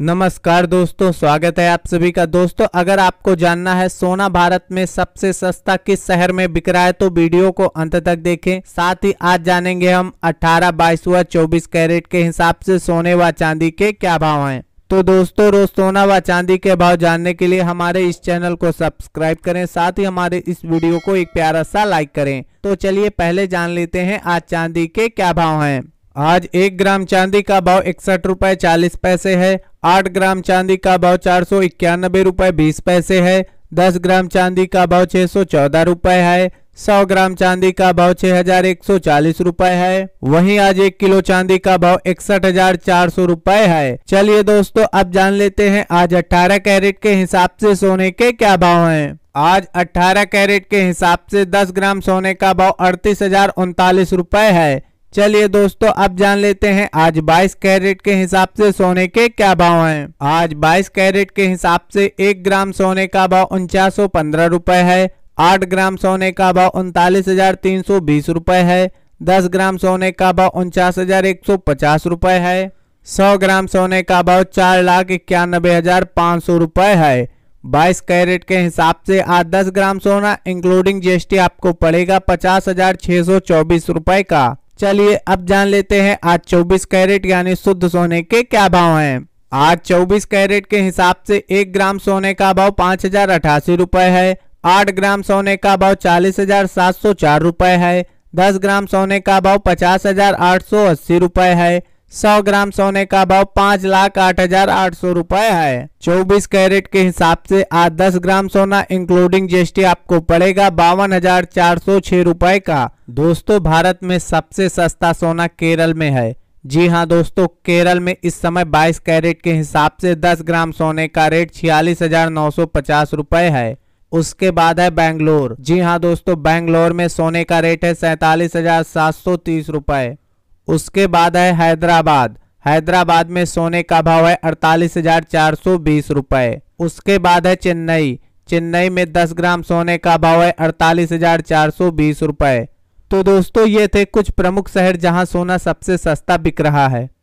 नमस्कार दोस्तों स्वागत है आप सभी का दोस्तों अगर आपको जानना है सोना भारत में सबसे सस्ता किस शहर में बिक रहा है तो वीडियो को अंत तक देखें साथ ही आज जानेंगे हम 18, बाईस व 24 कैरेट के हिसाब से सोने व चांदी के क्या भाव हैं तो दोस्तों रोज सोना व चांदी के भाव जानने के लिए हमारे इस चैनल को सब्सक्राइब करें साथ ही हमारे इस वीडियो को एक प्यारा सा लाइक करें तो चलिए पहले जान लेते हैं आज चांदी के क्या भाव हैं आज एक ग्राम चांदी का भाव इकसठ रुपए चालीस पैसे है आठ ग्राम चांदी का भाव चार सौ इक्यानबे रुपए बीस पैसे है दस ग्राम चांदी का भाव छह सौ चौदह रुपए है सौ ग्राम चांदी का भाव छह हजार एक सौ चालीस रूपए है वहीं आज एक किलो चांदी का भाव इकसठ हजार चार सौ रूपए है चलिए दोस्तों अब जान लेते हैं आज अठारह कैरेट के हिसाब से सोने के क्या भाव हैं आज अठारह कैरेट के हिसाब से दस ग्राम सोने का भाव अड़तीस हजार उनतालीस रूपए है चलिए दोस्तों अब जान लेते हैं आज 22 कैरेट के हिसाब से सोने के क्या भाव हैं। आज 22 कैरेट के हिसाब से एक ग्राम सोने का भाव उनचास सौ पंद्रह है आठ ग्राम सोने का भाव उनतालीस हजार तीन सौ बीस है दस ग्राम सोने का भाव उनचास हजार एक सौ पचास है सौ ग्राम सोने का भाव चार लाख इक्यानबे हजार पाँच सौ रुपए है बाईस कैरेट के हिसाब से आज दस ग्राम सोना इंक्लूडिंग जीएसटी आपको पड़ेगा पचास हजार सौ चौबीस का चलिए अब जान लेते हैं आज 24 कैरेट यानी शुद्ध सोने के क्या भाव हैं आज 24 कैरेट के हिसाब से एक ग्राम सोने का भाव पाँच हजार अठासी रुपए है आठ ग्राम सोने का भाव चालीस हजार सात सौ चार रुपए है दस ग्राम सोने का भाव पचास हजार आठ सौ अस्सी रुपए है सौ ग्राम सोने का भाव पाँच लाख आठ हजार आठ सौ रुपए है चौबीस कैरेट के हिसाब से आज दस ग्राम सोना इंक्लूडिंग जीएसटी आपको पड़ेगा बावन हजार चार सौ छह रुपए का दोस्तों भारत में सबसे सस्ता सोना केरल में है जी हाँ दोस्तों केरल में इस समय 22 कैरेट के हिसाब से 10 ग्राम सोने का रेट छियालीस हजार नौ सौ पचास रुपए है उसके बाद है बेंगलोर जी हाँ दोस्तों बेंगलोर में सोने का रेट है सैतालीस हजार सात सौ तीस रुपए उसके बाद है हैदराबाद हैदराबाद में सोने का भाव है अड़तालीस हजार चार सौ बीस रुपए उसके बाद है चेन्नई चेन्नई में 10 ग्राम सोने का भाव है अड़तालीस हजार चार सौ बीस रुपए तो दोस्तों ये थे कुछ प्रमुख शहर जहां सोना सबसे सस्ता बिक रहा है